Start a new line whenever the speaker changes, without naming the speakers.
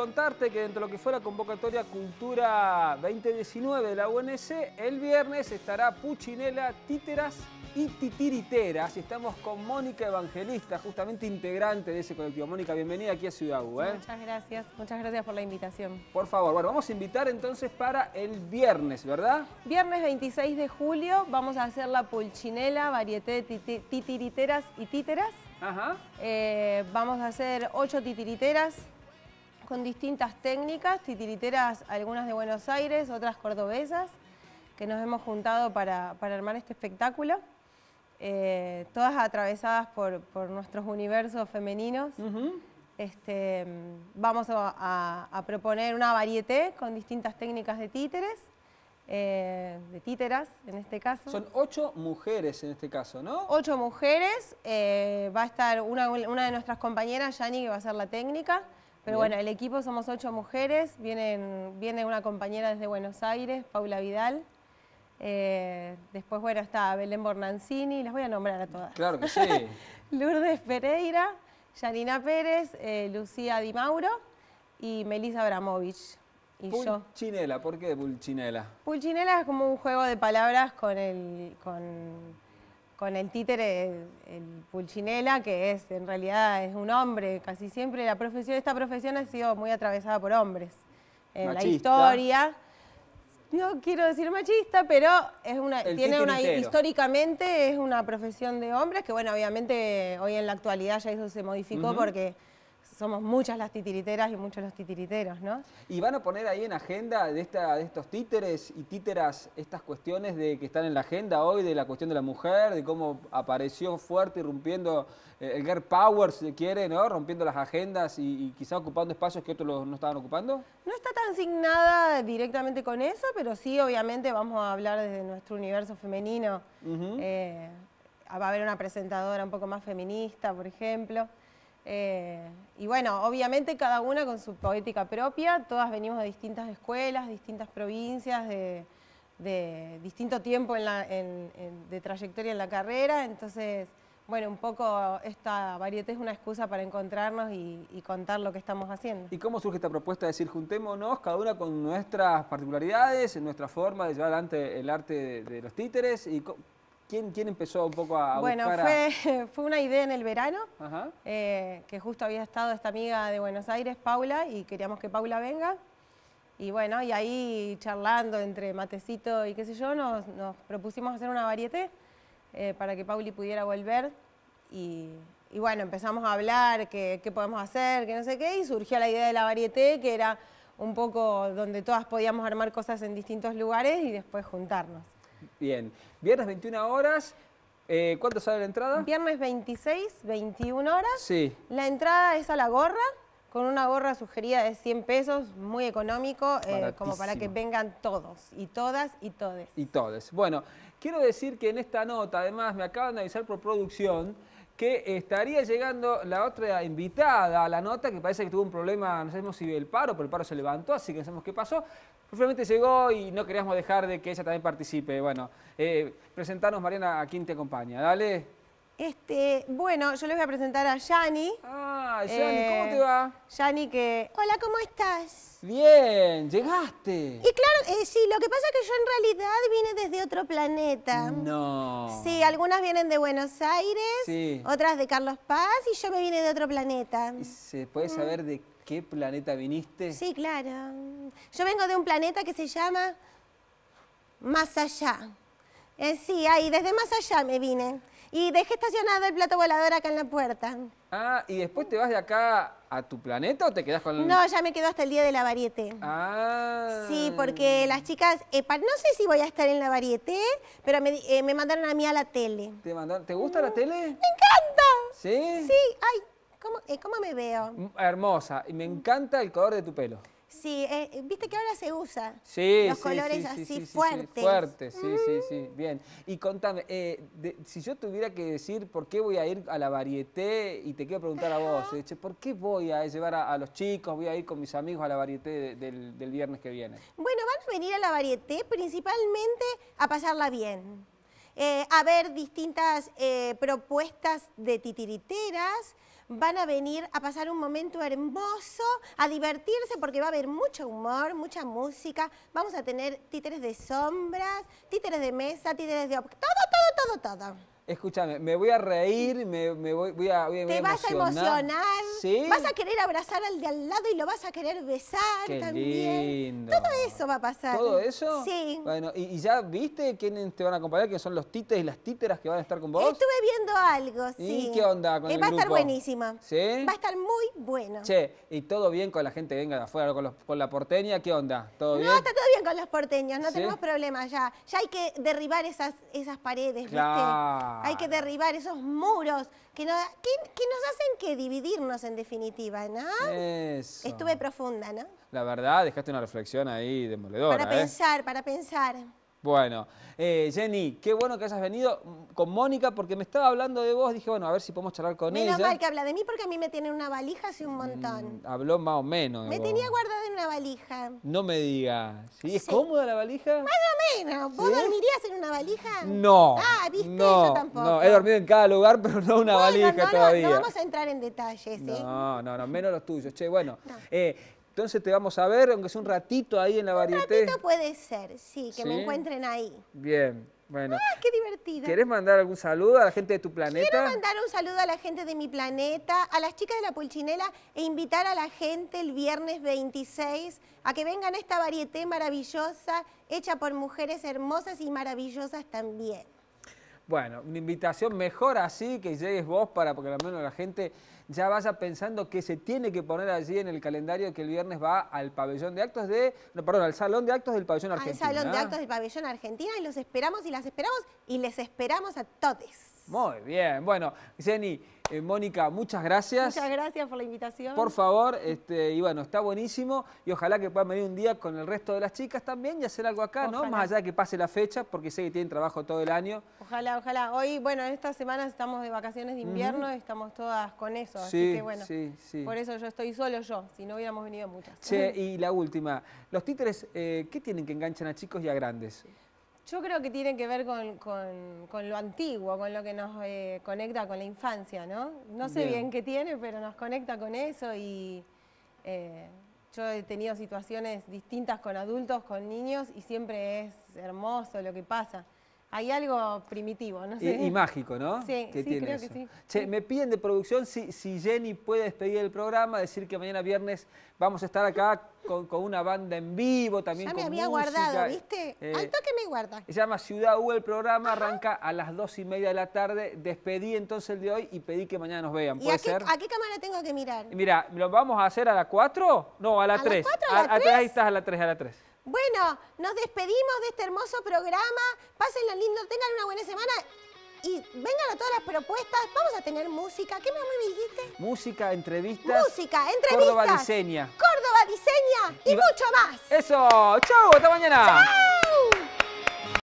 contarte que dentro de lo que fue la convocatoria Cultura 2019 de la UNC, el viernes estará Puchinela, Títeras y Titiriteras. Y estamos con Mónica Evangelista, justamente integrante de ese colectivo. Mónica, bienvenida aquí a Ciudad U. ¿eh? Muchas
gracias, muchas gracias por la invitación.
Por favor, bueno, vamos a invitar entonces para el viernes, ¿verdad?
Viernes 26 de julio vamos a hacer la Puchinela, varieté de titiriteras y títeras. Ajá. Eh, vamos a hacer ocho titiriteras, con distintas técnicas, titiriteras, algunas de Buenos Aires, otras cordobesas, que nos hemos juntado para, para armar este espectáculo. Eh, todas atravesadas por, por, nuestros universos femeninos. este, vamos a, proponer una varieté con distintas técnicas de títeres, eh, de títeras en este caso. Son
ocho mujeres en este caso, ¿no?
Ocho mujeres, eh, va a estar una, una de nuestras compañeras, Yani, que va a hacer la técnica. Pero bueno, el equipo somos ocho mujeres, Vienen, viene una compañera desde Buenos Aires, Paula Vidal. Eh, después, bueno, está Belén Bornanzini, las voy a nombrar a todas. Claro que sí. Lourdes Pereira, Yanina Pérez, eh, Lucía Di Mauro y Melisa Abramovich.
Pulchinela, ¿por qué Pulchinela?
Pulchinela es como un juego de palabras con el, con con el títere, el pulchinela, que es en realidad es un hombre, casi siempre la profesión, esta profesión ha sido muy atravesada por hombres. En la historia, no quiero decir machista, pero es una, tiene una históricamente es una profesión de hombres que bueno, obviamente hoy en la actualidad ya eso se modificó porque somos muchas las titiriteras y muchos los titiriteros, ¿no?
Y van a poner ahí en agenda de, esta, de estos títeres y títeras estas cuestiones de que están en la agenda hoy, de la cuestión de la mujer, de cómo apareció fuerte y rompiendo eh, el girl power, si quiere, ¿no? Rompiendo las agendas y, y quizá ocupando espacios que otros no estaban ocupando. No
está tan asignada directamente con eso, pero sí, obviamente, vamos a hablar desde nuestro universo femenino. Eh, va a haber una presentadora un poco más feminista, por ejemplo. Eh, y bueno, obviamente cada una con su poética propia, todas venimos de distintas escuelas, distintas provincias, de, distinto tiempo la, de trayectoria en la carrera, entonces, bueno, un poco esta variedad es una excusa para encontrarnos y, contar lo que estamos haciendo. ¿Y cómo
surge esta propuesta de decir juntémonos cada una con nuestras particularidades, en nuestra forma de llevar adelante el arte de, los títeres? y ¿Quién, empezó un poco a Bueno, buscar
Fue, una idea en el verano, eh, que justo había estado esta amiga de Buenos Aires, Paula, y queríamos que Paula venga. Y bueno, y ahí charlando entre matecito y qué sé yo, nos, propusimos hacer una varieté eh, para que Pauli pudiera volver. Y, bueno, empezamos a hablar qué, podemos hacer, qué no sé qué, y surgió la idea de la varieté, que era un poco donde todas podíamos armar cosas en distintos lugares y después juntarnos.
Bien. Viernes 21 horas. Eh, ¿Cuánto sale la entrada?
Viernes 26, 21 horas. Sí. La entrada es a la gorra, con una gorra sugerida de 100 pesos, muy económico, eh, como para que vengan todos, y todas, y todes.
Y todes. Bueno, quiero decir que en esta nota, además, me acaban de avisar por producción que estaría llegando la otra invitada a la nota, que parece que tuvo un problema, no sabemos si el paro, pero el paro se levantó, así que no sabemos qué pasó, Últimamente llegó y no queríamos dejar de que ella también participe. Bueno, eh, presentanos, Mariana, a quién te acompaña. Dale.
Este, bueno, yo les voy a presentar a Yani. Ah, Yani, ¿cómo te eh, va? Yani que... Hola, ¿cómo estás?
Bien, llegaste.
Y claro, eh, sí, lo que pasa es que yo en realidad vine desde otro planeta.
No. Sí,
algunas vienen de Buenos Aires, otras de Carlos Paz y yo me vine de otro planeta.
¿Se puede saber de qué planeta viniste? Sí,
claro. Yo vengo de un planeta que se llama Más Allá. Eh, sí, ahí, desde más allá me vine y dejé estacionado el plato volador acá en la puerta.
Ah, ¿y después te vas de acá a tu planeta o te quedas con...? No, ya
me quedo hasta el día de la variete. Ah. Sí, porque las chicas... no sé si voy a estar en la variete, pero me, eh, me mandaron a mí a la tele.
¿Te, ¿te gusta la mm, tele?
¡Me encanta! ¿Sí? Sí, ay, ¿cómo, eh, cómo me veo?
Mm, hermosa, y me encanta el color de tu pelo.
Sí, eh, viste que ahora se usa. Los colores así fuertes.
sí, sí, mm. sí. Bien. Y contame, eh, si yo tuviera que decir por qué voy a ir a la varieté, y te quiero preguntar a vos, ¿por qué voy a llevar a, los chicos, voy a ir con mis amigos a la varieté del, viernes que viene?
Bueno, van a venir a la varieté principalmente a pasarla bien. Eh, a ver distintas propuestas de titiriteras, van a venir a pasar un momento hermoso, a divertirse porque va a haber mucho humor, mucha música, vamos a tener títeres de sombras, títeres de mesa, títeres de... todo, todo, todo, todo.
Escúchame, me voy a reír, me, me voy, a, voy, Te vas a emocionar.
Vas a querer abrazar al de al lado y lo vas a querer besar
también. Todo
eso va a pasar. ¿Todo eso? Sí.
Bueno, ¿y, ya viste quiénes te van a acompañar? ¿Quiénes son los tites y las títeras que van a estar con vos? Estuve
viendo algo, sí. ¿Y qué onda con eh, Va a estar buenísima. ¿Sí? Va a estar muy bueno. Che,
¿y todo bien con la gente que venga de afuera, con, los, con la porteña? ¿Qué onda? ¿Todo no, está
todo bien con los porteños, no tenemos problemas ya. Ya hay que derribar esas, esas paredes, claro. Hay que derribar esos muros que nos, hacen que dividirnos en definitiva, ¿no? Estuve profunda, ¿no?
La verdad, dejaste una reflexión ahí demoledora. Para ¿eh?
pensar, para pensar.
Bueno, eh, Jenny, qué bueno que hayas venido con Mónica porque me estaba hablando de vos. Dije, bueno, a ver si podemos charlar con ella. Menos mal
que habla de mí porque a mí me tiene una valija hace un montón.
Mm, habló más o menos. me tenía
guardado valija.
No me digas. ¿Es cómoda
la valija? Más o menos. ¿Vos dormirías en una valija? No. Ah, viste, yo tampoco. No, he dormido
en cada lugar, pero no una valija no, no, No, vamos a
entrar en detalles. No,
no, no, menos los tuyos. Che, bueno. Eh, entonces te vamos a ver, aunque sea un ratito ahí en la variedad. Un ratito
puede ser, sí, que me encuentren ahí.
Bien. Bueno. Ah,
qué divertido! ¿Quieres
mandar algún saludo a la gente de tu planeta? Quiero mandar
un saludo a la gente de mi planeta, a las chicas de la Pulchinela e invitar a la gente el viernes 26 a que vengan a esta varieté maravillosa hecha por mujeres hermosas y maravillosas también.
Bueno, una invitación mejor así, que llegues vos para porque al menos la gente ya vaya pensando que se tiene que poner allí en el calendario que el viernes va al pabellón de actos de, no, perdón, al salón de actos del pabellón argentino. Al salón de ¿ah? actos
del pabellón argentina y los esperamos y las esperamos y les esperamos a todos.
Muy bien, bueno, Jenny, eh, Mónica, muchas gracias. Muchas
gracias por la invitación. Por favor,
este, y bueno, está buenísimo y ojalá que puedan venir un día con el resto de las chicas también y hacer algo acá, ¿no? Más allá de que pase la fecha, porque sé que tienen trabajo todo el año.
Ojalá, ojalá. Hoy, bueno, estas semanas estamos de vacaciones de invierno, y estamos todas con eso bueno, por eso yo estoy solo yo, si no hubiéramos venido muchas. y la
última, los títeres, eh, ¿qué tienen que enganchan a chicos y a grandes?
Yo creo que tienen que ver con, lo antiguo, con lo que nos eh, conecta con la infancia, ¿no? No sé bien. qué tiene, pero nos conecta con eso y eh, yo he tenido situaciones distintas con adultos, con niños y siempre es hermoso lo que pasa. Hay algo primitivo, no sé. Y,
mágico, ¿no? Sí, creo que sí. Che, me piden de producción si, si, Jenny puede despedir el programa, decir que mañana viernes vamos a estar acá con, una banda en vivo, también ya con eh, eh, me había guardado, ¿viste? que me guarda. Se llama Ciudad U el programa, arranca a las dos y media de la tarde. Despedí entonces el de hoy y pedí que mañana nos vean, ¿Y a qué,
cámara tengo que mirar?
Mira, ¿lo vamos a hacer a las 4? No, a las 3. ¿A las la 3? Ahí estás a las 3, a las 3.
Bueno, nos despedimos de este hermoso programa. Pásenlo lindo, tengan una buena semana y vengan a todas las propuestas. Vamos a tener música. ¿Qué más me dijiste?
Música, entrevistas. Música, entrevistas. Córdoba diseña.
Córdoba diseña y, mucho más.
Eso. Chau, hasta mañana.